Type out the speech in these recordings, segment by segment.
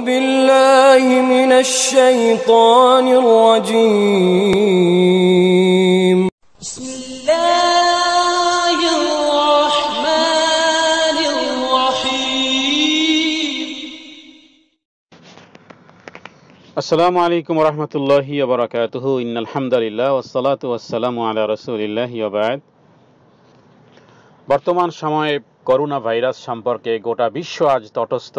بالله من الشيطان الرجيم بسم الله الرحمن الرحيم السلام عليكم ورحمة الله وبركاته إن الحمد لله والصلاة والسلام على رسول الله وبعد বর্তমান সময়ে corona virus সম্পর্কে গোটা বিশ্ব আজ তটস্থ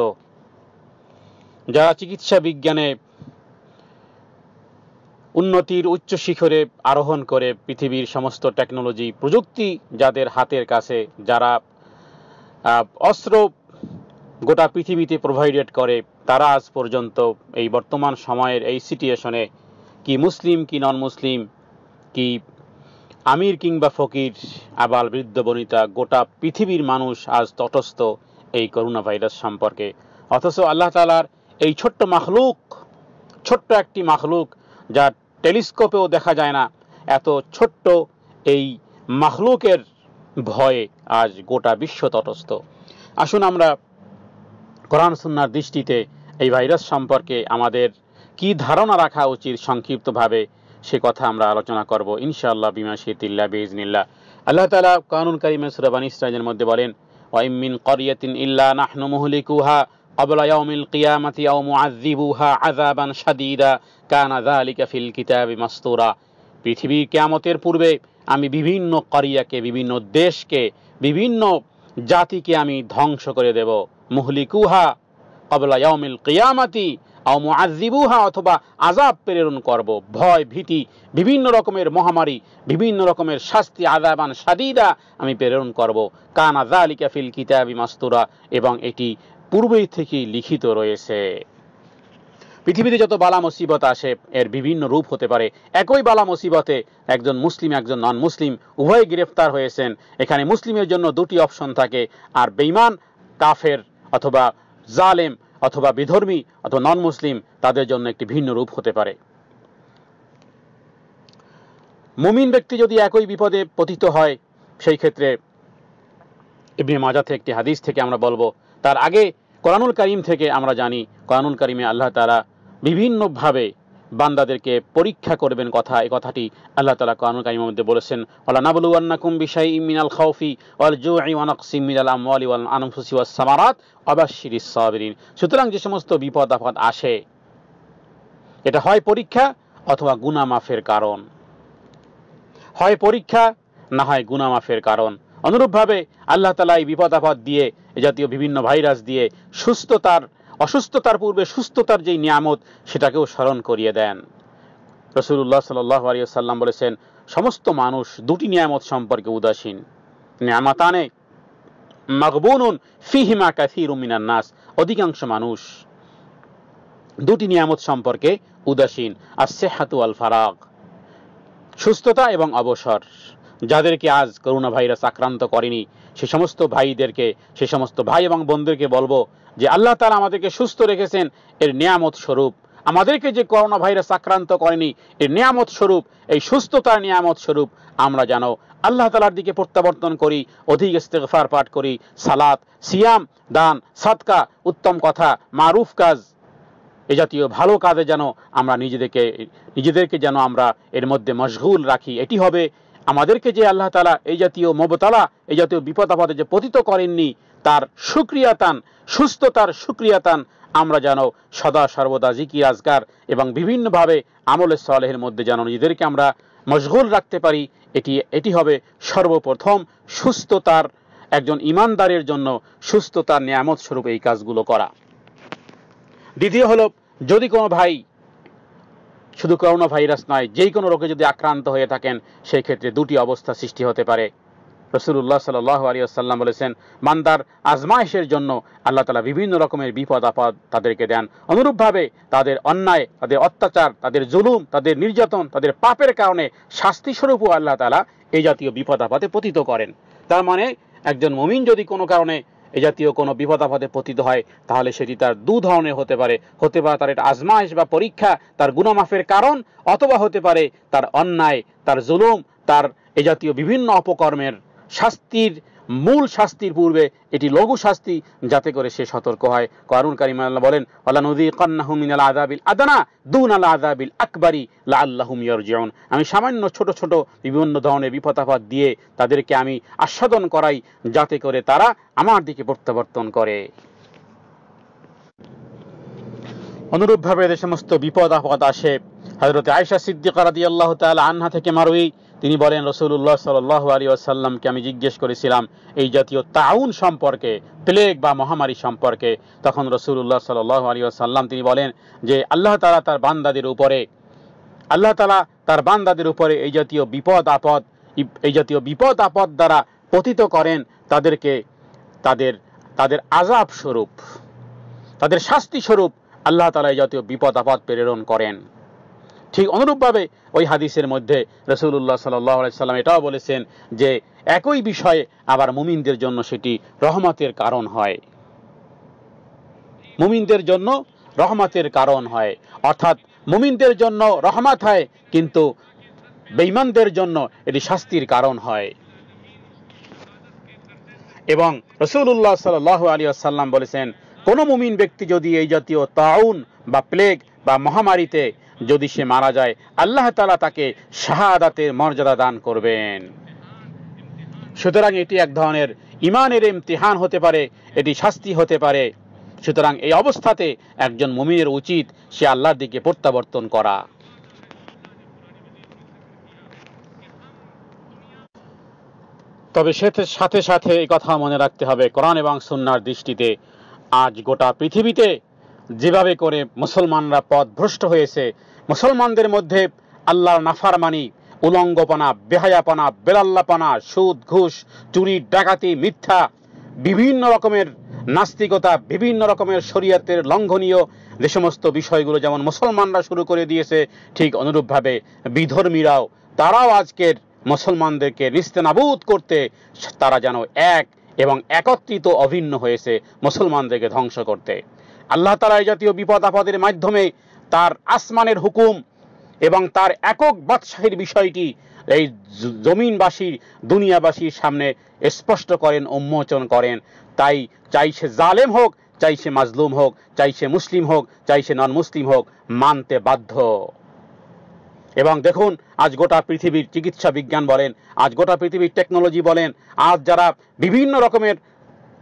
যারা চিকিৎসা বিজ্ঞানে উন্নতির উচ্চ শিখরে আরোহণ করে পৃথিবীর সমস্ত টেকনোলজি প্রযুক্তি যাদের হাতের কাছে যারা অস্ত্র গোটা পৃথিবীতে প্রোভাইডেড করে তারা আজ পর্যন্ত এই বর্তমান সময়ের এই সিটুয়েশনে কি মুসলিম কি নন মুসলিম কি আমির কিংবা ফকির আবাল বৃদ্ধ বনিতা গোটা পৃথিবীর মানুষ আজ তটস্থ এই করোনা ভাইরাস সম্পর্কে অথচ আল্লাহ তালার এই ছোট্ট মাখলুক ছোট্ট একটি মাখলুক যা টেলিস্কোপেও দেখা যায় না এত ছোট্ট এই মাখলুকের ভয়ে আজ গোটা বিশ্ব তটস্থ আসুন আমরা কোরআন সুন্নার দৃষ্টিতে এই ভাইরাস সম্পর্কে আমাদের কি ধারণা রাখা উচিত সংক্ষিপ্তভাবে সে কথা আমরা আলোচনা করব ইনশাআল্লাহ বিমা শীতিল্লা বিজনিল্লা আল্লাহ তালা কানুন কারিমে সুরাবান ইসরাজের মধ্যে বলেন ওয়াইমিন করিয়াতিন ইল্লা নাহনু মুহলিকুহা قبل কেয়ামতের পূর্বে আমি বিভিন্ন করিয়াকে বিভিন্ন দেশকে বিভিন্ন জাতিকে আমি ধ্বংস করে দেব মুহলিকুহা কবলা কিয়ামাতি আজিবুহা অথবা আজাব প্রেরণ করব ভয় ভীতি বিভিন্ন রকমের মহামারী বিভিন্ন রকমের শাস্তি আজাবান সাদিদা আমি প্রেরণ করব কানা আজা আলিকা ফিল কিতাবি মাস্তুরা এবং এটি পূর্বেই থেকেই লিখিত রয়েছে পৃথিবীতে যত বালা মুসিবত আসে এর বিভিন্ন রূপ হতে পারে একই বালা মুসিবতে একজন মুসলিম একজন নন মুসলিম উভয়ে গ্রেফতার হয়েছেন এখানে মুসলিমের জন্য দুটি অপশন থাকে আর বেইমান কাফের অথবা জালেম অথবা বিধর্মী অথবা নন মুসলিম তাদের জন্য একটি ভিন্ন রূপ হতে পারে মুমিন ব্যক্তি যদি একই বিপদে পতিত হয় সেই ক্ষেত্রে ইবনে মাজাতে একটি হাদিস থেকে আমরা বলবো তার আগে কোরআনুল করিম থেকে আমরা জানি কোরআনুল করিমে আল্লাহ তালা বিভিন্নভাবে বান্দাদেরকে পরীক্ষা করবেন কথা এই কথাটি আল্লাহ তালা কোরআনুল করিমের মধ্যে বলেছেন ওলা নাবুল ওয়ান্নাকুম বিশাই ইমিনাল খাউফি ওয়াল জু ওয়ানাকসি মিনাল আমওয়ালি ওয়াল আনফুসি ওয়াস সামারাত অবাশির সাবিরিন সুতরাং যে সমস্ত বিপদ আপদ আসে এটা হয় পরীক্ষা অথবা গুনামাফের কারণ হয় পরীক্ষা না হয় গুনামাফের কারণ অনুরূপভাবে আল্লাহ তালা এই বিপদাপদ দিয়ে এ জাতীয় বিভিন্ন ভাইরাস দিয়ে সুস্থতার অসুস্থতার পূর্বে সুস্থতার যেই নিয়ামত সেটাকেও স্মরণ করিয়ে দেন রসুল্লাহ সাল্লাহ আলিয়া সাল্লাম বলেছেন সমস্ত মানুষ দুটি নিয়ামত সম্পর্কে উদাসীন নিয়ামাতানে মাকবুনুন ফিহিমা কাসির মিনান নাস অধিকাংশ মানুষ দুটি নিয়ামত সম্পর্কে উদাসীন আর সেহাতু আল ফারাক সুস্থতা এবং অবসর যাদেরকে আজ করোনা ভাইরাস আক্রান্ত করেনি সে সমস্ত ভাইদেরকে সে সমস্ত ভাই এবং বন্ধুদেরকে বলবো যে আল্লাহ তালা আমাদেরকে সুস্থ রেখেছেন এর নিয়ামত স্বরূপ আমাদেরকে যে করোনা ভাইরাস আক্রান্ত করেনি এর নিয়ামত স্বরূপ এই সুস্থতার নিয়ামত স্বরূপ আমরা জানো আল্লাহ তালার দিকে প্রত্যাবর্তন করি অধিক ইস্তেফার পাঠ করি সালাত সিয়াম দান সাতকা উত্তম কথা মারুফ কাজ এ জাতীয় ভালো কাজে যেন আমরা নিজেদেরকে নিজেদেরকে যেন আমরা এর মধ্যে মশগুল রাখি এটি হবে আমাদেরকে যে আল্লাহ তালা এই জাতীয় মবতালা এই জাতীয় বিপদ আপদে যে পতিত করেননি তার সুক্রিয়াতান সুস্থতার সুক্রিয়াতান আমরা যেন সদা সর্বদা জিকি আজগার এবং বিভিন্নভাবে আমলের সালেহের মধ্যে যেন নিজেদেরকে আমরা মশগুল রাখতে পারি এটি এটি হবে সর্বপ্রথম সুস্থতার একজন ইমানদারের জন্য সুস্থতার নিয়ামত স্বরূপ এই কাজগুলো করা দ্বিতীয় হল যদি কোনো ভাই শুধু করোনা ভাইরাস নয় যেই কোনো রোগে যদি আক্রান্ত হয়ে থাকেন সেই ক্ষেত্রে দুটি অবস্থা সৃষ্টি হতে পারে রসুল্লাহ সাল আলী আসাল্লাম বলেছেন মান্দার আজমায়েশের জন্য আল্লাহ তালা বিভিন্ন রকমের বিপদ আপদ তাদেরকে দেন অনুরূপভাবে তাদের অন্যায় তাদের অত্যাচার তাদের জুলুম তাদের নির্যাতন তাদের পাপের কারণে শাস্তিস্বরূপও আল্লাহ তালা এই জাতীয় বিপদ আপদে পতিত করেন তার মানে একজন মমিন যদি কোনো কারণে এ জাতীয় কোনো বিপদাপদে পতিত হয় তাহলে সেটি তার দু ধরনের হতে পারে হতে পারে তার এটা আজমাইশ বা পরীক্ষা তার গুণমাফের কারণ অথবা হতে পারে তার অন্যায় তার জুলুম তার এ জাতীয় বিভিন্ন অপকর্মের শাস্তির মূল শাস্তির পূর্বে এটি লঘু শাস্তি যাতে করে সে সতর্ক হয় করুন কারিম আল্লাহ বলেন আল্লাহ নদী কান্নাহমিন আল্লাহ আদাবিল আদানা দুন আল্লাহ আদাবিল আকবারি লা আল্লাহম ইয়ারজিউন আমি সামান্য ছোট ছোট বিভিন্ন ধরনের বিপদাফাত দিয়ে তাদেরকে আমি আস্বাদন করাই যাতে করে তারা আমার দিকে প্রত্যাবর্তন করে অনুরূপভাবে যে সমস্ত বিপদ আপদ আসে হজরত আয়সা সিদ্দিক রাদি আল্লাহ তাল আনহা থেকে মারুই তিনি বলেন রসুল্লাহ সাল্লাহ আলী আসাল্লামকে আমি জিজ্ঞেস করেছিলাম এই জাতীয় তাউন সম্পর্কে প্লেগ বা মহামারী সম্পর্কে তখন রসুল্লাহ সাল্লাহ আলী আসাল্লাম তিনি বলেন যে আল্লাহ তালা তার বান্দাদের উপরে আল্লাহ তালা তার বান্দাদের উপরে এই জাতীয় বিপদ আপদ এই জাতীয় বিপদ আপদ দ্বারা পতিত করেন তাদেরকে তাদের তাদের আজাব স্বরূপ তাদের শাস্তি স্বরূপ আল্লাহ তালা এই জাতীয় বিপদ আপদ প্রেরণ করেন ঠিক অনুরূপভাবে ওই হাদিসের মধ্যে রসুল্লাহ সাল্লাম এটাও বলেছেন যে একই বিষয়ে আবার মুমিনদের জন্য সেটি রহমতের কারণ হয় মুমিনদের জন্য রহমতের কারণ হয় অর্থাৎ মুমিনদের জন্য রহমাত হয় কিন্তু বেঈমানদের জন্য এটি শাস্তির কারণ হয় এবং রসুল্লাহ সাল আলী আসাল্লাম বলেছেন কোনো মুমিন ব্যক্তি যদি এই জাতীয় তাউন বা প্লেগ বা মহামারীতে যদি সে মারা যায় আল্লাহ তালা তাকে শাহাদাতের মর্যাদা দান করবেন সুতরাং এটি এক ধরনের ইমানের ইমতিহান হতে পারে এটি শাস্তি হতে পারে সুতরাং এই অবস্থাতে একজন মুমিনের উচিত সে আল্লাহর দিকে প্রত্যাবর্তন করা তবে সাথে সাথে এই কথা মনে রাখতে হবে কোরআন এবং সন্ন্যার দৃষ্টিতে আজ গোটা পৃথিবীতে যেভাবে করে মুসলমানরা পথ ভ্রষ্ট হয়েছে মুসলমানদের মধ্যে আল্লাহর নাফারমানি উলঙ্গপনা বেহায়াপনা বেলাল্লাপনা সুদ ঘুষ চুরি ডাকাতি মিথ্যা বিভিন্ন রকমের নাস্তিকতা বিভিন্ন রকমের শরীয়তের লঙ্ঘনীয় যে সমস্ত বিষয়গুলো যেমন মুসলমানরা শুরু করে দিয়েছে ঠিক অনুরূপভাবে বিধর্মীরাও তারাও আজকের মুসলমানদেরকে নিস্তেনাবুদ করতে তারা যেন এক এবং একত্রিত অভিন্ন হয়েছে মুসলমানদেরকে ধ্বংস করতে আল্লাহ তালা এই জাতীয় বিপদ আপদের মাধ্যমে তার আসমানের হুকুম এবং তার একক বাদশাহীর বিষয়টি এই জমিনবাসীর দুনিয়াবাসীর সামনে স্পষ্ট করেন উন্মোচন করেন তাই চাই সে জালেম হোক চাই সে মাজলুম হোক চাই সে মুসলিম হোক চাই সে নন মুসলিম হোক মানতে বাধ্য এবং দেখুন আজ গোটা পৃথিবীর চিকিৎসা বিজ্ঞান বলেন আজ গোটা পৃথিবীর টেকনোলজি বলেন আজ যারা বিভিন্ন রকমের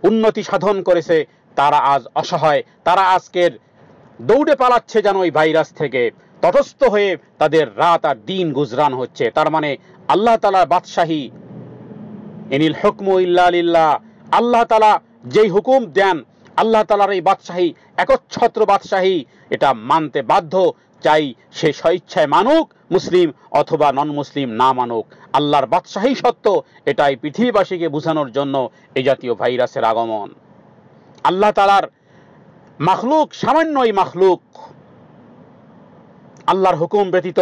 উন্নতি সাধন করেছে তারা আজ অসহায় তারা আজকের দৌড়ে পালাচ্ছে যেন এই ভাইরাস থেকে তটস্থ হয়ে তাদের রাত আর দিন গুজরান হচ্ছে তার মানে আল্লাহ তালার বাদশাহী এনিল হুকম ইল্লা আল্লাহ তালা যেই হুকুম দেন আল্লাহ তালার এই বাদশাহী একচ্ছত্র বাদশাহী এটা মানতে বাধ্য চাই সে স্বইচ্ছায় মানুক মুসলিম অথবা নন মুসলিম না মানুক আল্লাহর বাদশাহী সত্য এটাই পৃথিবীবাসীকে বোঝানোর জন্য এ জাতীয় ভাইরাসের আগমন আল্লাহ তালার মাখলুক সামান্যই মাখলুক আল্লাহর হুকুম ব্যতীত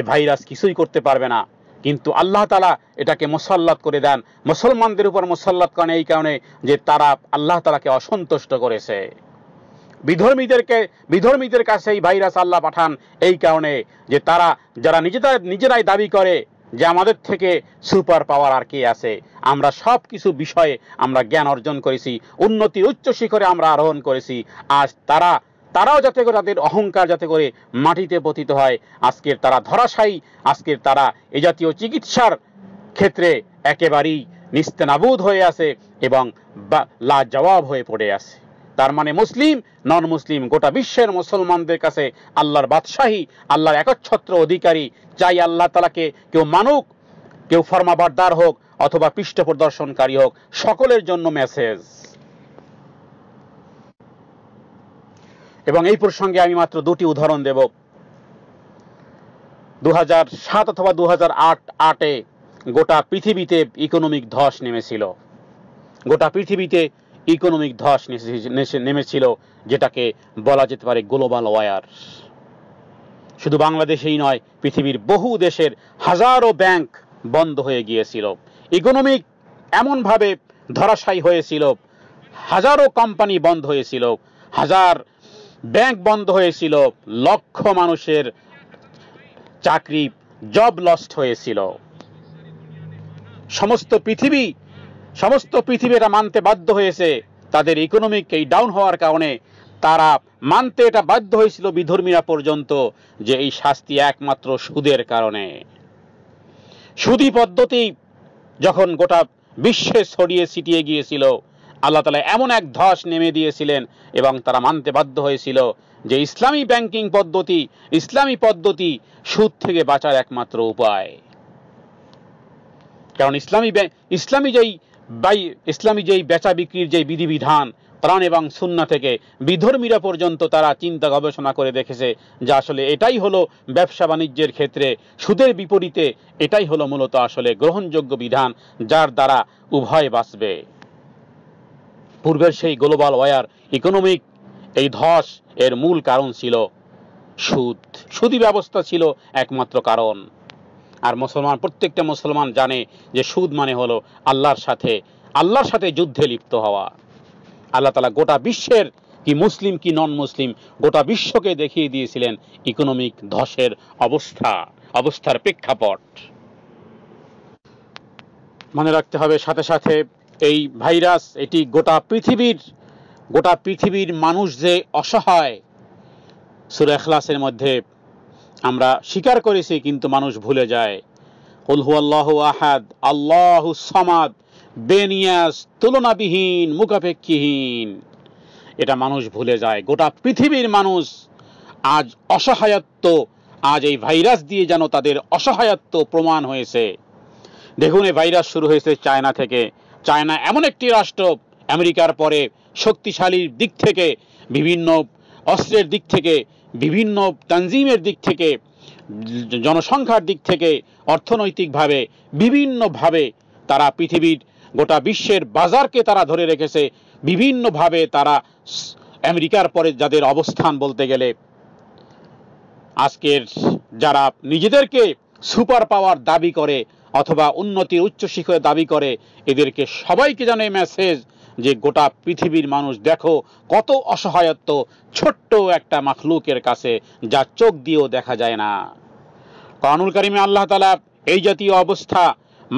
এ ভাইরাস কিছুই করতে পারবে না কিন্তু আল্লাহ তালা এটাকে মোসাল্লাত করে দেন মুসলমানদের উপর মোসাল্লাত করেন এই কারণে যে তারা আল্লাহ তালাকে অসন্তুষ্ট করেছে বিধর্মীদেরকে বিধর্মীদের কাছে এই ভাইরাস আল্লাহ পাঠান এই কারণে যে তারা যারা নিজেরা নিজেরাই দাবি করে যে আমাদের থেকে সুপার পাওয়ার আর কে আছে আমরা সব কিছু বিষয়ে আমরা জ্ঞান অর্জন করেছি উন্নতি উচ্চ শিখরে আমরা আরোহণ করেছি আজ তারা তারাও যাতে করে তাদের অহংকার যাতে করে মাটিতে পতিত হয় আজকের তারা ধরাশায়ী আজকের তারা এ জাতীয় চিকিৎসার ক্ষেত্রে একেবারেই নিস্তেনাবুদ হয়ে আছে এবং লাজবাব হয়ে পড়ে আছে তার মানে মুসলিম নন মুসলিম গোটা বিশ্বের মুসলমানদের কাছে আল্লাহর বাদশাহী আল্লাহর একচ্ছত্র অধিকারী চাই আল্লাহ তালাকে কেউ মানুক কেউ ফর্মাবারদার হোক অথবা পৃষ্ঠ প্রদর্শনকারী হোক সকলের জন্য মেসেজ এবং এই প্রসঙ্গে আমি মাত্র দুটি উদাহরণ দেব দু সাত অথবা দু হাজার আটে গোটা পৃথিবীতে ইকোনমিক ধস নেমেছিল গোটা পৃথিবীতে ইকোনমিক ধস নেমেছিল যেটাকে বলা যেতে পারে গ্লোবাল ওয়ার শুধু বাংলাদেশেই নয় পৃথিবীর বহু দেশের হাজারো ব্যাংক বন্ধ হয়ে গিয়েছিল ইকোনমিক এমনভাবে ধরাশায়ী হয়েছিল হাজারো কোম্পানি বন্ধ হয়েছিল হাজার ব্যাংক বন্ধ হয়েছিল লক্ষ মানুষের চাকরি জব লস্ট হয়েছিল সমস্ত পৃথিবী সমস্ত পৃথিবী এটা মানতে বাধ্য হয়েছে তাদের ইকোনমিক এই ডাউন হওয়ার কারণে তারা মানতে এটা বাধ্য হয়েছিল বিধর্মীরা পর্যন্ত যে এই শাস্তি একমাত্র সুদের কারণে সুদি পদ্ধতি যখন গোটা বিশ্বে ছড়িয়ে ছিটিয়ে গিয়েছিল আল্লাহ তালা এমন এক ধস নেমে দিয়েছিলেন এবং তারা মানতে বাধ্য হয়েছিল যে ইসলামী ব্যাংকিং পদ্ধতি ইসলামী পদ্ধতি সুদ থেকে বাঁচার একমাত্র উপায় কারণ ইসলামী ইসলামী যেই বাই ইসলামী যেই বেচা বিক্রির যে বিধিবিধান প্রাণ এবং শূন্য থেকে বিধর্মীরা পর্যন্ত তারা চিন্তা গবেষণা করে দেখেছে যে আসলে এটাই হলো ব্যবসা বাণিজ্যের ক্ষেত্রে সুদের বিপরীতে এটাই হলো মূলত আসলে গ্রহণযোগ্য বিধান যার দ্বারা উভয় বাঁচবে পূর্বের সেই গ্লোবাল ওয়ার ইকোনমিক এই ধস এর মূল কারণ ছিল সুদ সুদী ব্যবস্থা ছিল একমাত্র কারণ আর মুসলমান প্রত্যেকটা মুসলমান জানে যে সুদ মানে হলো আল্লাহর সাথে আল্লাহর সাথে যুদ্ধে লিপ্ত হওয়া আল্লাহ তালা গোটা বিশ্বের কি মুসলিম কি নন মুসলিম গোটা বিশ্বকে দেখিয়ে দিয়েছিলেন ইকোনমিক ধসের অবস্থা অবস্থার প্রেক্ষাপট মনে রাখতে হবে সাথে সাথে এই ভাইরাস এটি গোটা পৃথিবীর গোটা পৃথিবীর মানুষ যে অসহায় সুরেখলাসের মধ্যে আমরা স্বীকার করেছি কিন্তু মানুষ ভুলে যায় উলহু আল্লাহ আহাদ আল্লাহ সামাদ বেনিয়াস তুলনাবিহীন মুখাপেক্ষীহীন এটা মানুষ ভুলে যায় গোটা পৃথিবীর মানুষ আজ অসহায়ত্ব আজ এই ভাইরাস দিয়ে যেন তাদের অসহায়ত্ব প্রমাণ হয়েছে দেখুন এই ভাইরাস শুরু হয়েছে চায়না থেকে চায়না এমন একটি রাষ্ট্র আমেরিকার পরে শক্তিশালীর দিক থেকে বিভিন্ন অস্ত্রের দিক থেকে বিভিন্ন তানজিমের দিক থেকে জনসংখ্যার দিক থেকে অর্থনৈতিকভাবে বিভিন্নভাবে তারা পৃথিবীর গোটা বিশ্বের বাজারকে তারা ধরে রেখেছে বিভিন্নভাবে তারা আমেরিকার পরে যাদের অবস্থান বলতে গেলে আজকের যারা নিজেদেরকে সুপার পাওয়ার দাবি করে অথবা উন্নতির উচ্চ শিখরে দাবি করে এদেরকে সবাইকে যেন মেসেজ যে গোটা পৃথিবীর মানুষ দেখো কত অসহায়ত্ব ছোট্ট একটা মাখলুকের কাছে যা চোখ দিয়েও দেখা যায় না কানুল করিমে আল্লাহ তালা এই জাতীয় অবস্থা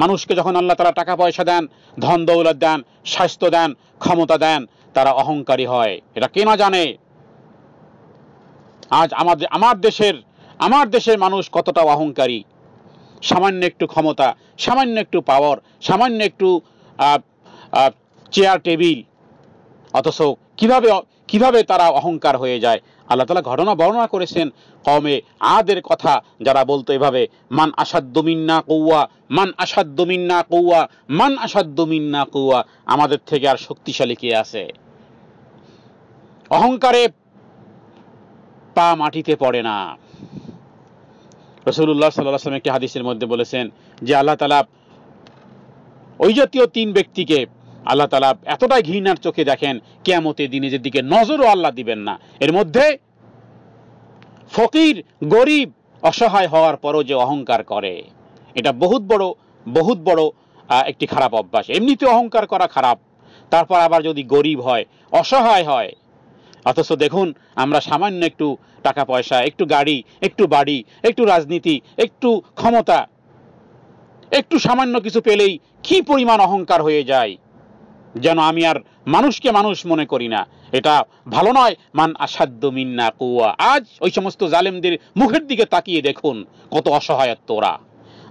মানুষকে যখন আল্লাহ তালা টাকা পয়সা দেন ধন দৌলত দেন স্বাস্থ্য দেন ক্ষমতা দেন তারা অহংকারী হয় এটা কে না জানে আজ আমাদের আমার দেশের আমার দেশের মানুষ কতটা অহংকারী সামান্য একটু ক্ষমতা সামান্য একটু পাওয়ার সামান্য একটু চেয়ার টেবিল অথচ কিভাবে কিভাবে তারা অহংকার হয়ে যায় আল্লাহ তালা ঘটনা বর্ণনা করেছেন কমে আদের কথা যারা বলতো এভাবে মান আসাদ্দমিন্না কৌয়া মান আসাদ্দমিন্না কৌয়া মান আসাদ্দমিন্না কৌয়া আমাদের থেকে আর শক্তিশালী কে আছে অহংকারে পা মাটিতে পড়ে না রসুল্লাহ সাল্লাহ একটি হাদিসের মধ্যে বলেছেন যে আল্লাহ তালা ওই জাতীয় তিন ব্যক্তিকে আল্লাহ তালা এতটাই ঘৃণার চোখে দেখেন কেমতে দিনে দিকে নজরও আল্লাহ দিবেন না এর মধ্যে ফকির গরিব অসহায় হওয়ার পরও যে অহংকার করে এটা বহুত বড় বহুত বড় একটি খারাপ অভ্যাস এমনিতে অহংকার করা খারাপ তারপর আবার যদি গরিব হয় অসহায় হয় অথচ দেখুন আমরা সামান্য একটু টাকা পয়সা একটু গাড়ি একটু বাড়ি একটু রাজনীতি একটু ক্ষমতা একটু সামান্য কিছু পেলেই কি পরিমাণ অহংকার হয়ে যায় যেন আমি আর মানুষকে মানুষ মনে করি না এটা ভালো নয় মান আসাধ্য মিন্না কুয়া আজ ওই সমস্ত জালেমদের মুখের দিকে তাকিয়ে দেখুন কত অসহায়ত্ব ওরা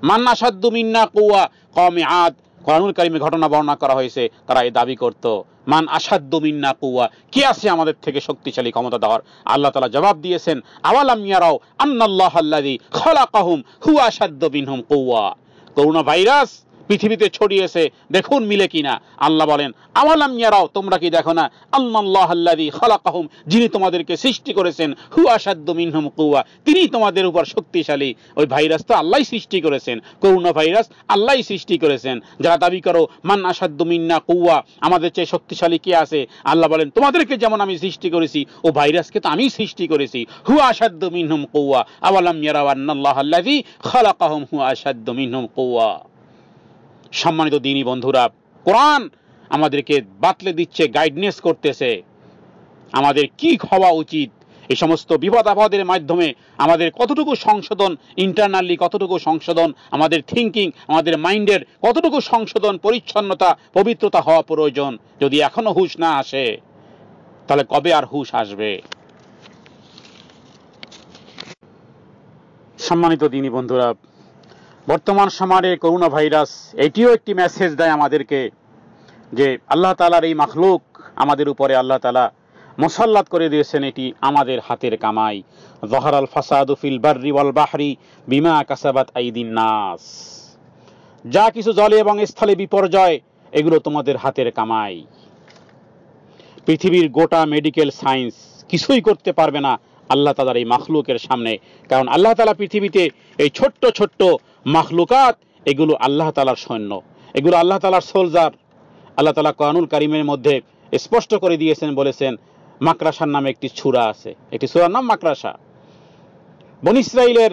মান আসাধ্য মিন্না কুয়া কমে আদ কোরআনুল কারিমে ঘটনা বর্ণনা করা হয়েছে তারা এই দাবি করত মান আসাধ্য মিন্না কুয়া কে আছে আমাদের থেকে শক্তিশালী ক্ষমতা দেওয়ার আল্লাহ তালা জবাব দিয়েছেন আওয়ালাম ইয়ারাও আন্নাল্লাহ আল্লাদি খলা কাহুম হু আসাধ্য মিনহুম কৌয়া করোনা ভাইরাস পৃথিবীতে ছড়িয়েছে দেখুন মিলে কিনা আল্লাহ বলেন আমালাম ইয়ারাও তোমরা কি দেখো না আল্লাহল্লাদি খলাকাহুম যিনি তোমাদেরকে সৃষ্টি করেছেন হুয়াসাদ্য মিনহুম কুয়া তিনি তোমাদের উপর শক্তিশালী ওই ভাইরাস তো আল্লাহ সৃষ্টি করেছেন করোনা ভাইরাস আল্লাহ সৃষ্টি করেছেন যারা দাবি করো মান আসাদ্য মিন্না কুয়া আমাদের চেয়ে শক্তিশালী কে আছে আল্লাহ বলেন তোমাদেরকে যেমন আমি সৃষ্টি করেছি ও ভাইরাসকে তো আমি সৃষ্টি করেছি হুয়া আসাদ্য মিনহুম কুয়া আওয়ালাম ইয়ারাও আন্নাল্লাহ আল্লাহি খলাকাহুম হুয়া আসাদ্য মিনহুম কুয়া সম্মানিত দিনী বন্ধুরা কোরআন আমাদেরকে বাতলে দিচ্ছে গাইডনেস করতেছে আমাদের কি হওয়া উচিত এই সমস্ত বিপদ আপদের মাধ্যমে আমাদের কতটুকু সংশোধন ইন্টারনালি কতটুকু সংশোধন আমাদের থিঙ্কিং আমাদের মাইন্ডের কতটুকু সংশোধন পরিচ্ছন্নতা পবিত্রতা হওয়া প্রয়োজন যদি এখনও হুশ না আসে তাহলে কবে আর হুশ আসবে সম্মানিত দিনী বন্ধুরা বর্তমান সময়ে করোনা ভাইরাস এটিও একটি মেসেজ দেয় আমাদেরকে যে আল্লাহ তালার এই মাখলুক আমাদের উপরে আল্লাহ তালা মোসাল্লাত করে দিয়েছেন এটি আমাদের হাতের কামাই জহর আল ফাসাদুফিল বার্রি ওয়াল বাহরি বিমা কাসাবাত আইদিন নাস যা কিছু জলে এবং স্থলে বিপর্যয় এগুলো তোমাদের হাতের কামাই পৃথিবীর গোটা মেডিকেল সায়েন্স কিছুই করতে পারবে না আল্লাহ তালার এই মাখলুকের সামনে কারণ আল্লাহ তালা পৃথিবীতে এই ছোট্ট ছোট্ট মাখলুকাত এগুলো আল্লাহ তালার সৈন্য এগুলো আল্লাহ তালার সোলজার আল্লাহ তালা কানুল কারিমের মধ্যে স্পষ্ট করে দিয়েছেন বলেছেন মাকড়াসার নামে একটি ছুরা আছে একটি ছুরার নাম মাকড়াসা বন ইসরায়েলের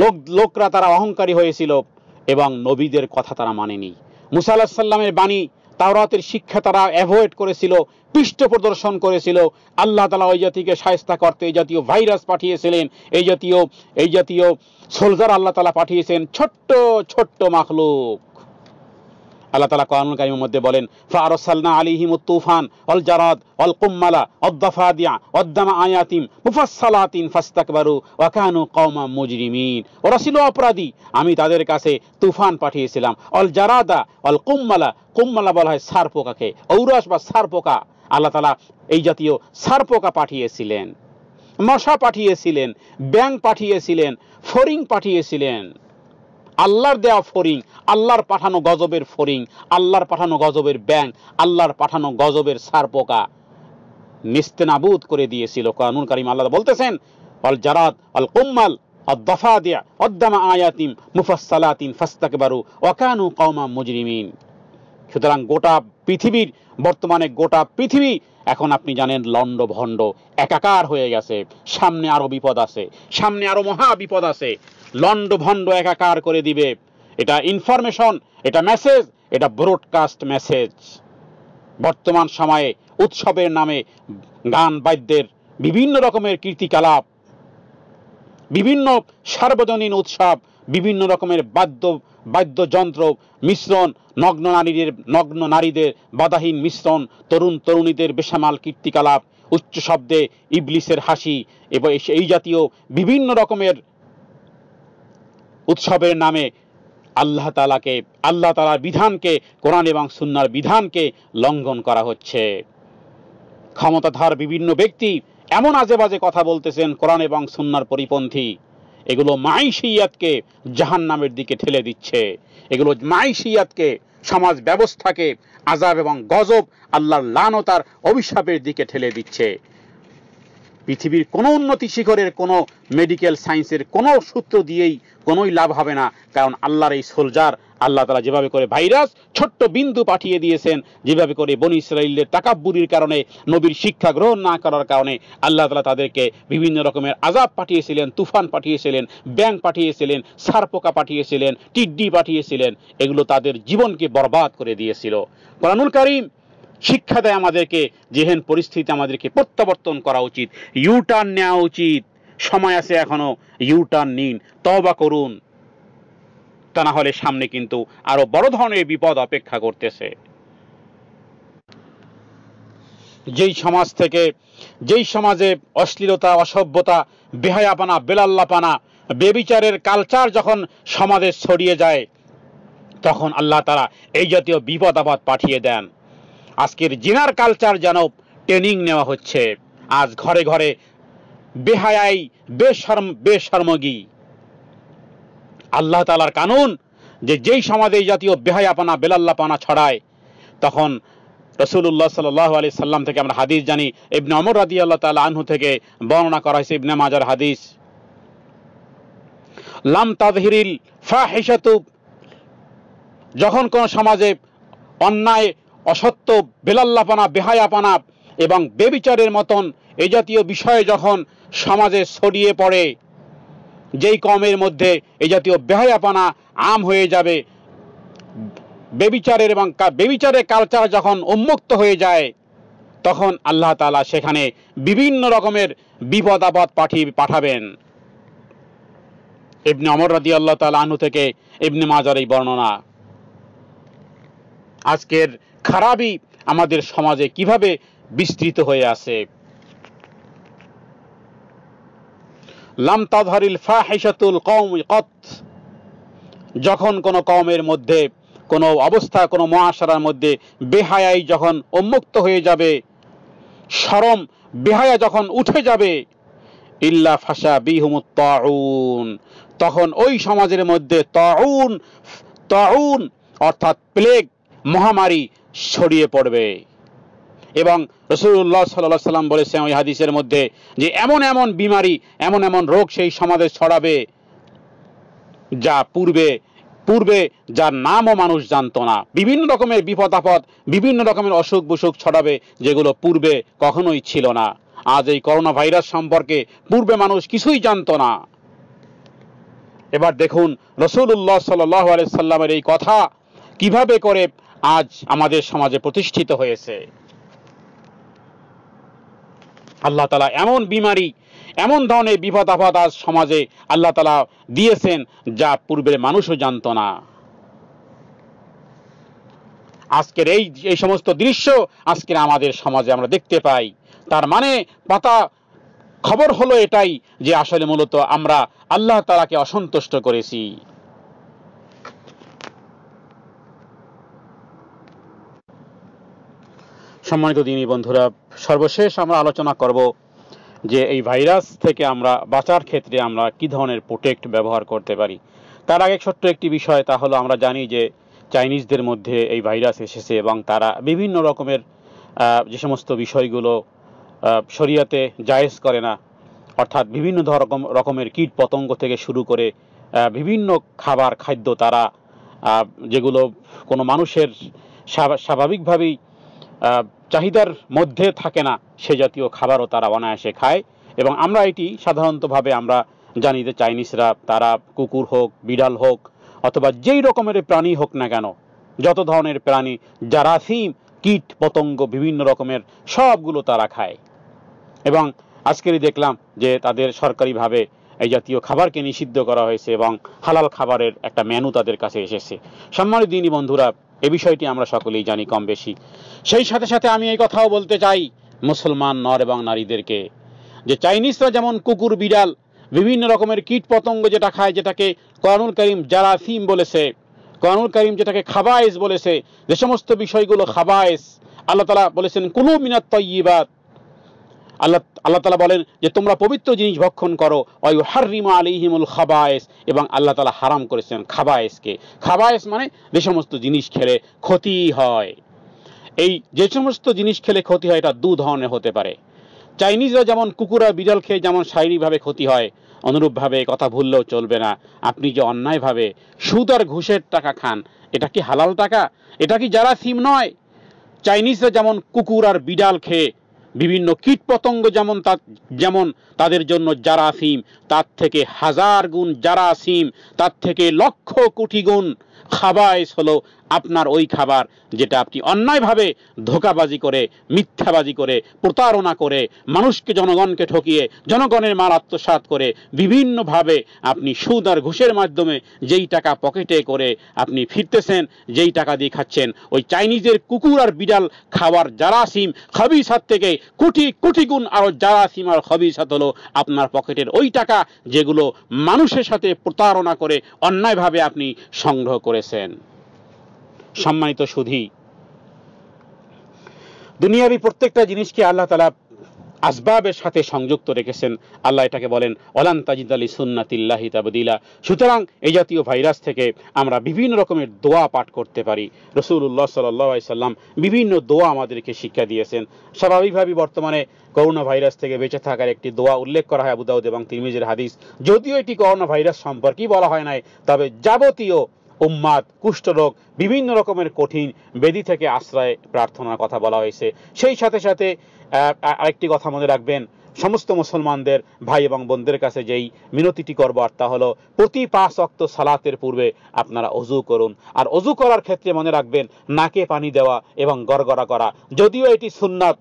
লোক লোকরা তারা অহংকারী হয়েছিল এবং নবীদের কথা তারা মানেনি মুসা আল্লাহ সাল্লামের বাণী তাওরাতের শিক্ষা তারা অ্যাভয়েড করেছিল পৃষ্ঠ প্রদর্শন করেছিল আল্লাহ তালা ওই জাতিকে সায়স্তা করতে এই জাতীয় ভাইরাস পাঠিয়েছিলেন এই জাতীয় এই জাতীয় সোলজার আল্লাহ তালা পাঠিয়েছেন ছোট্ট ছোট্ট মাখলুক আল্লাহ তালা কোরআনুল কারিমের মধ্যে বলেন ফারসালনা আলিহিম তুফান অল জারাদ অল কুম্মালা অদ্দাফাদিয়া অদ্দামা আয়াতিম মুফাসালাতিন ফাস্তাকবারু ওয়াকানু কওমা মুজরিমিন ওরা ছিল অপরাধী আমি তাদের কাছে তুফান পাঠিয়েছিলাম অল জারাদা অল কুম্মালা কুম্মালা বলা হয় সার পোকাকে ঔরস বা সার পোকা আল্লাহ তালা এই জাতীয় সার পোকা পাঠিয়েছিলেন মশা পাঠিয়েছিলেন ব্যাং পাঠিয়েছিলেন ফরিং পাঠিয়েছিলেন আল্লাহর দেয়া ফরিং আল্লাহর পাঠানো গজবের ফরিং আল্লাহর পাঠানো গজবের ব্যাং আল্লাহর পাঠানো গজবের সারপোকা নিস্তেনাবুদ করে দিয়েছিল কানুন কারিম আল্লাহ বলতেছেন অল জারাত অল কুম্মাল দেয়া অদ্দামা আয়াতিম ফাস্তাকে বারু অকানু কওমা মুজরিমিন সুতরাং গোটা পৃথিবীর বর্তমানে গোটা পৃথিবী এখন আপনি জানেন লন্ড ভণ্ড একাকার হয়ে গেছে সামনে আরও বিপদ আছে সামনে আরও মহা বিপদ আছে লণ্ডভণ্ড একাকার করে দিবে এটা ইনফরমেশন এটা মেসেজ এটা ব্রডকাস্ট মেসেজ বর্তমান সময়ে উৎসবের নামে গান বাদ্যের বিভিন্ন রকমের কীর্তিকলাপ বিভিন্ন সার্বজনীন উৎসব বিভিন্ন রকমের বাদ্য বাদ্যযন্ত্র মিশ্রণ নগ্ন নারীদের নগ্ন নারীদের বাধাহীন মিশ্রণ তরুণ তরুণীদের বেসামাল কীর্তিকলাপ উচ্চ শব্দে ইবলিসের হাসি এবং এই জাতীয় বিভিন্ন রকমের উৎসবের নামে আল্লাহ তালাকে আল্লাহ তালার বিধানকে কোরআন এবং সুন্নার বিধানকে লঙ্ঘন করা হচ্ছে ক্ষমতাধার বিভিন্ন ব্যক্তি এমন আজে বাজে কথা বলতেছেন কোরআন এবং সুন্নার পরিপন্থী এগুলো মাইশিয়াতকে জাহান নামের দিকে ঠেলে দিচ্ছে এগুলো মাইশিয়াতকে সমাজ ব্যবস্থাকে আজাব এবং গজব আল্লাহর লানতার অভিশাপের দিকে ঠেলে দিচ্ছে পৃথিবীর কোনো উন্নতি শিখরের কোনো মেডিকেল সায়েন্সের কোনো সূত্র দিয়েই কোনোই লাভ হবে না কারণ আল্লাহর এই সোলজার আল্লাহ তারা যেভাবে করে ভাইরাস ছোট্ট বিন্দু পাঠিয়ে দিয়েছেন যেভাবে করে বন ইসরায়েলদের তাকাব্বুরির কারণে নবীর শিক্ষা গ্রহণ না করার কারণে আল্লাহ তালা তাদেরকে বিভিন্ন রকমের আজাব পাঠিয়েছিলেন তুফান পাঠিয়েছিলেন ব্যাং পাঠিয়েছিলেন সারপোকা পাঠিয়েছিলেন টিড্ডি পাঠিয়েছিলেন এগুলো তাদের জীবনকে বরবাদ করে দিয়েছিল কোরআনুল করিম শিক্ষা দেয় আমাদেরকে যেহেন পরিস্থিতি আমাদেরকে প্রত্যাবর্তন করা উচিত ইউটার্ন নেওয়া উচিত সময় আছে এখনও ইউটার্ন নিন তবা করুন তা না হলে সামনে কিন্তু আরও বড় ধরনের বিপদ অপেক্ষা করতেছে যেই সমাজ থেকে যেই সমাজে অশ্লীলতা অসভ্যতা বেহায়াপানা বেলাল্লাপানা বেবিচারের কালচার যখন সমাজে ছড়িয়ে যায় তখন আল্লাহ তারা এই জাতীয় বিপদ আপদ পাঠিয়ে দেন আজকের জেনার কালচার যেন ট্রেনিং নেওয়া হচ্ছে আজ ঘরে ঘরে বেহায়াই বেশর্ম বেশর্মগি আল্লাহ তালার কানুন যে যেই সমাজে জাতীয় বেহায়াপানা বেলাল্লাপানা ছড়ায় তখন রসুল্লাহ সাল্লাহ আলি সাল্লাম থেকে আমরা হাদিস জানি ইবনে অমর রাদি আল্লাহ তাল আনহু থেকে বর্ণনা করা হয়েছে ইবনে মাজার হাদিস লাম তাজহিরিল ফা যখন কোন সমাজে অন্যায় অসত্য বেলাল্লাপানা বেহায়াপানা এবং বেবিচারের মতন এ জাতীয় বিষয়ে যখন সমাজে ছড়িয়ে পড়ে যেই কমের মধ্যে এ জাতীয় বেহায়াপানা আম হয়ে যাবে বেবিচারের এবং বেবিচারের কালচার যখন উন্মুক্ত হয়ে যায় তখন আল্লাহ তালা সেখানে বিভিন্ন রকমের বিপদ আপদ পাঠিয়ে পাঠাবেন ইবনে অমর রাজি আল্লাহ তালা আনু থেকে ইবনে মাজার এই বর্ণনা আজকের খারাপই আমাদের সমাজে কিভাবে বিস্তৃত হয়ে আছে লাম তাধারিল ফাহিসাতুল কম কত যখন কোনো কমের মধ্যে কোনো অবস্থা কোনো মহাশারার মধ্যে বেহায়াই যখন উন্মুক্ত হয়ে যাবে সরম বেহায়া যখন উঠে যাবে ইল্লা ফাসা বিহুম তাউন তখন ওই সমাজের মধ্যে তাউন তাউন অর্থাৎ প্লেগ মহামারী ছড়িয়ে পড়বে এবং রসুল্লাহ সাল্লাহ সাল্লাম বলেছেন ওই হাদিসের মধ্যে যে এমন এমন বিমারি এমন এমন রোগ সেই সমাজে ছড়াবে যা পূর্বে পূর্বে যার নামও মানুষ জানত না বিভিন্ন রকমের বিপদ আপদ বিভিন্ন রকমের অসুখ বসুখ ছড়াবে যেগুলো পূর্বে কখনোই ছিল না আজ এই করোনা ভাইরাস সম্পর্কে পূর্বে মানুষ কিছুই জানত না এবার দেখুন রসুল্লাহ সাল্লাহ আলাই সাল্লামের এই কথা কিভাবে করে আজ আমাদের সমাজে প্রতিষ্ঠিত হয়েছে আল্লাহ তালা এমন বিমারি এমন ধরনের বিপদ আফাদ আজ সমাজে আল্লাহ তালা দিয়েছেন যা পূর্বের মানুষও জানত না আজকের এই এই সমস্ত দৃশ্য আজকের আমাদের সমাজে আমরা দেখতে পাই তার মানে পাতা খবর হলো এটাই যে আসলে মূলত আমরা আল্লাহ তালাকে অসন্তুষ্ট করেছি সম্মানিত দিনই বন্ধুরা সর্বশেষ আমরা আলোচনা করব যে এই ভাইরাস থেকে আমরা বাঁচার ক্ষেত্রে আমরা কি ধরনের প্রোটেক্ট ব্যবহার করতে পারি তার আগে ছোট্ট একটি বিষয় তা হলো আমরা জানি যে চাইনিজদের মধ্যে এই ভাইরাস এসেছে এবং তারা বিভিন্ন রকমের যে সমস্ত বিষয়গুলো শরিয়াতে জায়েজ করে না অর্থাৎ বিভিন্ন রকম রকমের কীট পতঙ্গ থেকে শুরু করে বিভিন্ন খাবার খাদ্য তারা যেগুলো কোনো মানুষের স্বাভাবিকভাবেই চাহিদার মধ্যে থাকে না সে জাতীয় খাবারও তারা অনায়াসে খায় এবং আমরা এটি সাধারণতভাবে আমরা জানি যে চাইনিজরা তারা কুকুর হোক বিড়াল হোক অথবা যেই রকমের প্রাণী হোক না কেন যত ধরনের প্রাণী জারাসিম কীট পতঙ্গ বিভিন্ন রকমের সবগুলো তারা খায় এবং আজকেরই দেখলাম যে তাদের সরকারিভাবে এই জাতীয় খাবারকে নিষিদ্ধ করা হয়েছে এবং হালাল খাবারের একটা মেনু তাদের কাছে এসেছে সম্মানিত দিনী বন্ধুরা এ বিষয়টি আমরা সকলেই জানি কম বেশি সেই সাথে সাথে আমি এই কথাও বলতে চাই মুসলমান নর এবং নারীদেরকে যে চাইনিজরা যেমন কুকুর বিড়াল বিভিন্ন রকমের কীট পতঙ্গ যেটা খায় যেটাকে করানুল করিম জারাসিম বলেছে করানুল করিম যেটাকে খাবায়েস বলেছে যে সমস্ত বিষয়গুলো খাবায়েস আল্লাহ তালা বলেছেন কুলু মিনাত আল্লাহ আল্লাহ তালা বলেন যে তোমরা পবিত্র জিনিস ভক্ষণ করো রিমা হারিমা আলিহিমুল খাবায়েস এবং আল্লাহ তালা হারাম করেছেন খাবায়েসকে খাবায়েস মানে যে সমস্ত জিনিস খেলে ক্ষতি হয় এই যে সমস্ত জিনিস খেলে ক্ষতি হয় এটা দু ধরনের হতে পারে চাইনিজরা যেমন কুকুর আর বিড়াল খেয়ে যেমন শারীরিকভাবে ক্ষতি হয় অনুরূপভাবে কথা ভুললেও চলবে না আপনি যে অন্যায়ভাবে সুদ আর ঘুষের টাকা খান এটা কি হালাল টাকা এটা কি যারা সিম নয় চাইনিজরা যেমন কুকুর আর বিড়াল খেয়ে বিভিন্ন কীট পতঙ্গ যেমন তার যেমন তাদের জন্য জারাসিম তার থেকে হাজার গুণ জারাসিম তার থেকে লক্ষ কোটি গুণ খাবায়স হলো আপনার ওই খাবার যেটা আপনি অন্যায়ভাবে ধোকাবাজি করে মিথ্যাবাজি করে প্রতারণা করে মানুষকে জনগণকে ঠকিয়ে জনগণের মাল আত্মসাত করে বিভিন্নভাবে আপনি সুদ আর ঘুষের মাধ্যমে যেই টাকা পকেটে করে আপনি ফিরতেছেন যেই টাকা দিয়ে খাচ্ছেন ওই চাইনিজের কুকুর আর বিড়াল খাওয়ার জারাসিম খবিসাত থেকে কুটি কোটি গুণ আরও জারাসিম আর খবিসাত হলো আপনার পকেটের ওই টাকা যেগুলো মানুষের সাথে প্রতারণা করে অন্যায়ভাবে আপনি সংগ্রহ করে করেছেন সম্মানিত সুধী দুনিয়ারই প্রত্যেকটা জিনিসকে আল্লাহ তালা আসবাবের সাথে সংযুক্ত রেখেছেন আল্লাহ এটাকে বলেন অলান তাজিদ আলী সুন্নাতিল্লাহি তাবদিলা সুতরাং এই জাতীয় ভাইরাস থেকে আমরা বিভিন্ন রকমের দোয়া পাঠ করতে পারি রসুল্লাহ সাল্লাই সাল্লাম বিভিন্ন দোয়া আমাদেরকে শিক্ষা দিয়েছেন স্বাভাবিকভাবেই বর্তমানে করোনা ভাইরাস থেকে বেঁচে থাকার একটি দোয়া উল্লেখ করা হয় আবুদাউদ এবং তিরমিজের হাদিস যদিও এটি করোনা ভাইরাস সম্পর্কেই বলা হয় নাই তবে যাবতীয় উম্মাদ কুষ্ঠরোগ বিভিন্ন রকমের কঠিন বেদি থেকে আশ্রয় প্রার্থনার কথা বলা হয়েছে সেই সাথে সাথে আরেকটি কথা মনে রাখবেন সমস্ত মুসলমানদের ভাই এবং বোনদের কাছে যেই মিনতিটি করবো আর তা হলো প্রতি পাঁচ অক্ত সালাতের পূর্বে আপনারা অজু করুন আর অজু করার ক্ষেত্রে মনে রাখবেন নাকে পানি দেওয়া এবং গড়গড়া করা যদিও এটি সুন্নাত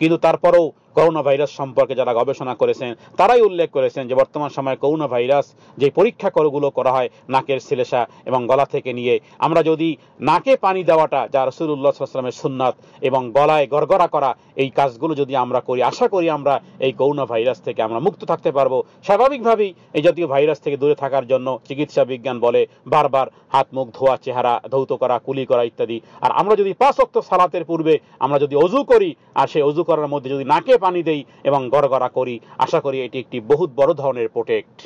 কিন্তু তারপরেও করোনা ভাইরাস সম্পর্কে যারা গবেষণা করেছেন তারাই উল্লেখ করেছেন যে বর্তমান সময়ে করোনা ভাইরাস যে পরীক্ষা করগুলো করা হয় নাকের শ্লেষা এবং গলা থেকে নিয়ে আমরা যদি নাকে পানি দেওয়াটা যা রসুল্লাহ আসলামের সুন্নাত এবং গলায় গড়গড়া করা এই কাজগুলো যদি আমরা করি আশা করি আমরা এই করোনা ভাইরাস থেকে আমরা মুক্ত থাকতে পারবো স্বাভাবিকভাবেই এই জাতীয় ভাইরাস থেকে দূরে থাকার জন্য চিকিৎসা বিজ্ঞান বলে বারবার হাত মুখ ধোয়া চেহারা ধৌত করা কুলি করা ইত্যাদি আর আমরা যদি পাঁচ অক্ত সালাতের পূর্বে আমরা যদি অজু করি আর সেই অজু করার মধ্যে যদি নাকে পানি দেই এবং গড়গড়া করি আশা করি এটি একটি বহুত বড় ধরনের প্রোটেক্ট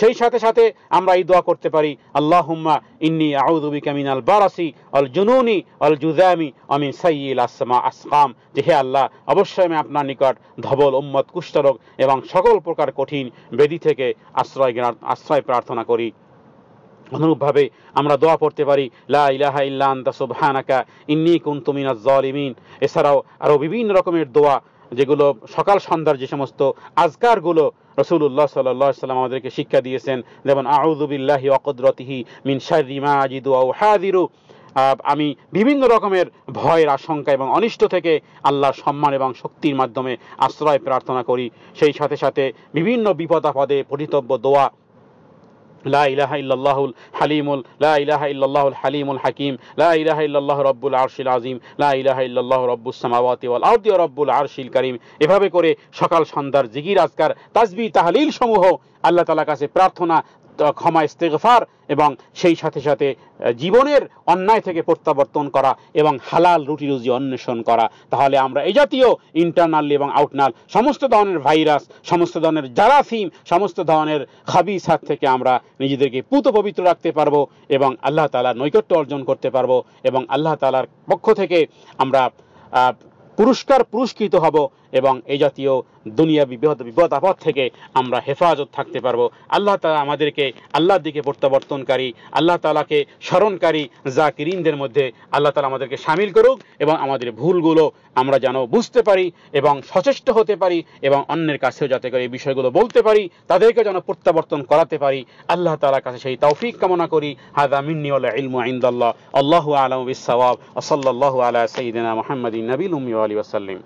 সেই সাথে সাথে আমরা এই দোয়া করতে পারি আল্লাহুম্মা ইন্নি আউদুবি কামিন আল বারাসি অল জুনুনি অল জুজামি অমিন সাইল আসমা আসকাম যে হে আল্লাহ অবশ্যই আমি আপনার নিকট ধবল উম্মত কুষ্ঠরোগ এবং সকল প্রকার কঠিন বেদি থেকে আশ্রয় আশ্রয় প্রার্থনা করি অনুরূপভাবে আমরা দোয়া পড়তে পারি লা ইলাহা ইল্লা আন্তা সুবহানাকা ইন্নি কুনতু মিনাজ জালিমিন এছাড়াও আরো বিভিন্ন রকমের দোয়া যেগুলো সকাল সন্ধ্যার যে সমস্ত আজকারগুলো রসুল্লাহ সাল্লাম আমাদেরকে শিক্ষা দিয়েছেন যেমন আউদুবিল্লাহি অকদরতিহি মিন শাহিমা আজিদু আমি বিভিন্ন রকমের ভয়ের আশঙ্কা এবং অনিষ্ট থেকে আল্লাহর সম্মান এবং শক্তির মাধ্যমে আশ্রয় প্রার্থনা করি সেই সাথে সাথে বিভিন্ন বিপদাপদে পঠিতব্য দোয়া লা ইলাহা হালিমুল লা ইলাহা ইল্লাল্লাহুল হালিমুল হাকিম লা ইলাহা ইল্লাল্লাহু রব্বুল আরশিল আজিম লা ইলাহা ইল্লাল্লাহু রব্বুস সামাওয়াতি ওয়াল আরদি ওয়া রব্বুল আরশিল কারীম এভাবে করে সকাল সন্ধ্যার জিকির আজকার তাজবি তাহলিল সমূহ আল্লাহ তাআলার কাছে প্রার্থনা ক্ষমা ইস্তেগফার এবং সেই সাথে সাথে জীবনের অন্যায় থেকে প্রত্যাবর্তন করা এবং হালাল রুটি রুজি অন্বেষণ করা তাহলে আমরা এই জাতীয় ইন্টারনাল এবং আউটনাল সমস্ত ধরনের ভাইরাস সমস্ত ধরনের জারাসিম সমস্ত ধরনের খাবিস হাত থেকে আমরা নিজেদেরকে পুত পবিত্র রাখতে পারবো এবং আল্লাহ তালার নৈকট্য অর্জন করতে পারবো এবং আল্লাহ তালার পক্ষ থেকে আমরা পুরস্কার পুরস্কৃত হব এবং এই জাতীয় দুনিয়া বিপদ বিপদ আপদ থেকে আমরা হেফাজত থাকতে পারবো আল্লাহ তালা আমাদেরকে আল্লাহর দিকে প্রত্যাবর্তনকারী আল্লাহ তালাকে স্মরণকারী যা কিরিনদের মধ্যে আল্লাহ তালা আমাদেরকে সামিল করুক এবং আমাদের ভুলগুলো আমরা যেন বুঝতে পারি এবং সচেষ্ট হতে পারি এবং অন্যের কাছেও যাতে করে এই বিষয়গুলো বলতে পারি তাদেরকে যেন প্রত্যাবর্তন করাতে পারি আল্লাহ তালার কাছে সেই তৌফিক কামনা করি হাজা মিন্নি ইলমু আইন্দাল্লাহ আল্লাহ আলম বিসাওয়াব আসল্লাহ আলা সঈদিনা মোহাম্মদিন নবীল উমি আলী আসাল্লিম